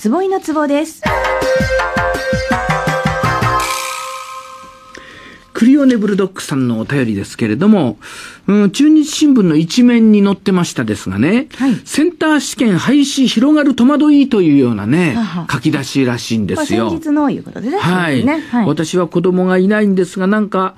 坪井のつです。クリオネブルドックさんのお便りですけれども、うん、中日新聞の一面に載ってましたですがね、はい、センター試験廃止広がる戸惑いというようなね、はは書き出しらしいんですよ。先日のいうことでね。はい、ねはい、私は子供がいないんですが、なんか、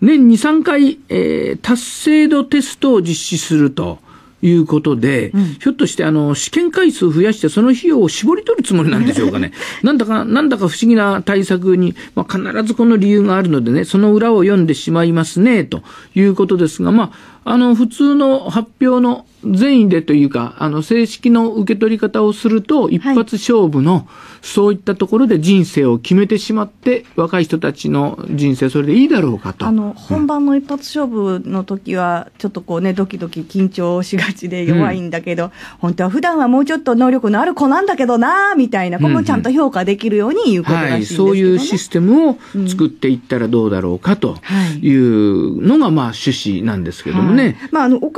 年2、3回、えー、達成度テストを実施すると。いうことで、うん、ひょっとしてあの試験回数増やして、その費用を絞り取るつもりなんでしょうかね、なんだかなんだか不思議な対策に、まあ、必ずこの理由があるのでね、その裏を読んでしまいますねということですが、まあ、あの普通の発表の善意でというか、あの、正式の受け取り方をすると、一発勝負の、そういったところで人生を決めてしまって、若い人たちの人生、それでいいだろうかと。あの、本番の一発勝負の時は、ちょっとこうね、ドキドキ緊張しがちで弱いんだけど、うん、本当は普段はもうちょっと能力のある子なんだけどな、みたいな、ここもちゃんと評価できるように言うことらしいんですけど、ねはい、そういうシステムを作っていったらどうだろうかというのが、まあ、趣旨なんですけどもね。はい、まあ、あの、お金の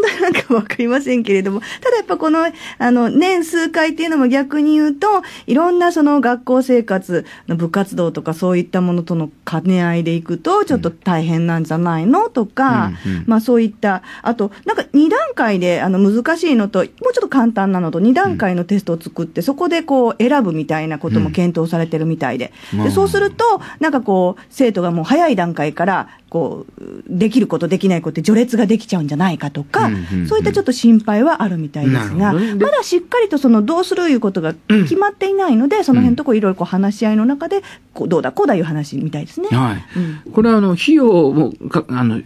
問題なんかは、わかりませんけれども、ただやっぱこの、あの、年数回っていうのも逆に言うと、いろんなその学校生活の部活動とかそういったものとの兼ね合いでいくと、ちょっと大変なんじゃないのとか、うんうんうん、まあそういった、あと、なんか2段階であの難しいのと、もうちょっと簡単なのと、2段階のテストを作って、そこでこう選ぶみたいなことも検討されてるみたいで。でそうすると、なんかこう、生徒がもう早い段階から、こうできることできないことて序列ができちゃうんじゃないかとか、そういったちょっと心配はあるみたいですが、まだしっかりとそのどうするいうことが決まっていないので、その辺とこいろいろ話し合いの中でこうどうだこうだいう話みたいですね。はい。これはあの費用もかあの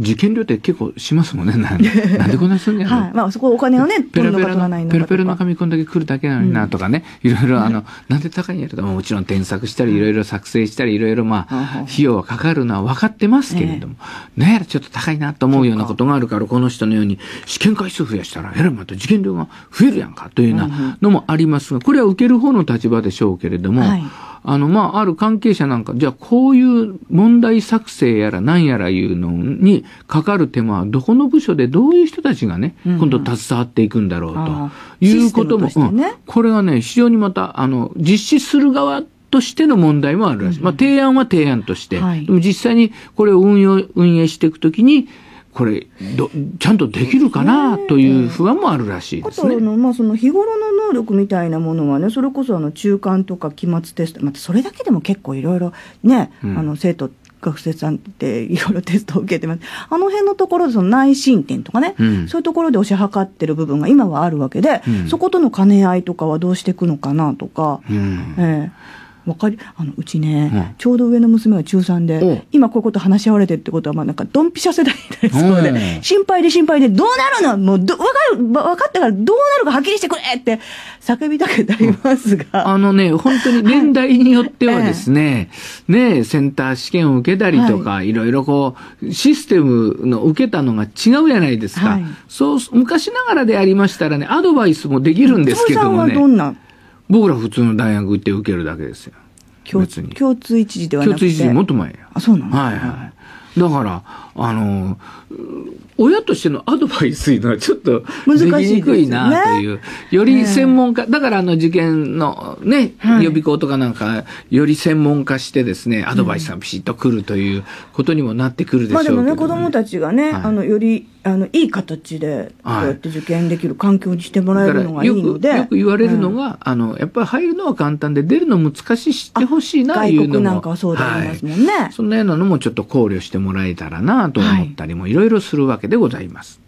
受験料って結構しますもんね。な んでこんなすんねん。はい。まあそこお金をね取るのか取らないのかペロペロの紙くんだけ来るだけなのになとかね、いろいろあの、なんで高いんやとかもちろん添削したりいろいろ作成したりいろいろまあ費用はかかるのは分かってますけれども、ねちょっと高いなと思うようなことがあるからこの人のように試験回数増やしたらえらいまた受験料が増えるやんかというようなのもありますがこれは受ける方の立場でしょうけれども、あのまあ、ある関係者なんかじゃあこういう問題作成やら何やらいうのにかかる手間はどこの部署でどういう人たちがね、今度携わっていくんだろうということも、これがね非常にまたあの実施する側としての問題もあるらしい。まあ、提案は提案として。でも実際にこれを運用、運営していくときに、これどちゃんとできるかなという不安もあるらしいですね。えー、のまあその日頃の能力みたいなものはね、それこそあの中間とか期末テスト、またそれだけでも結構いろいろね、うん、あの生徒学生さんって いろいろテストを受けてます。あの辺のところでその内申点とかね、うん、そういうところで推し量ってる部分が今はあるわけで、うん、そことの兼ね合いとかはどうしていくのかなとか。えーわかり、あの、うちね、うん、ちょうど上の娘が中3で、今こういうこと話し合われてるってことは、まあなんか、ドンピシャ世代になりそうで、心配で心配で、どうなるのもうど、わかる、分かったから、どうなるかはっきりしてくれって叫びたくなりますが。あのね、本当に年代によってはですね、ね、センター試験を受けたりとか、はい、いろいろこう、システムの受けたのが違うじゃないですか。はい、そう、昔ながらでありましたらね、アドバイスもできるんですけどもね。どんな僕ら普通の大学行って受けるだけですよ。共通共通一時ではなくて。共通一時もっと前や。あ、そうなんはいはい。だから、あの、親としてのアドバイスというのはちょっと難しにくいなという、ね、より専門家、だからあの受験のね、はい、予備校とかなんか、より専門化してですね、アドバイスがピシッとくるということにもなってくるでしょうけど、ね、まあでもね、子供たちがね、はい、あの、よりあのいい形でこうやって受験できる環境にしてもらえるのがいいので、はい、よくよく言われるのが、うん、あのやっぱり入るのは簡単で出るの難しいしてほしいなというのも外国なんかはそうでありますもんね、はい、そんなようなのもちょっと考慮してもらえたらなと思ったりもいろいろするわけでございます。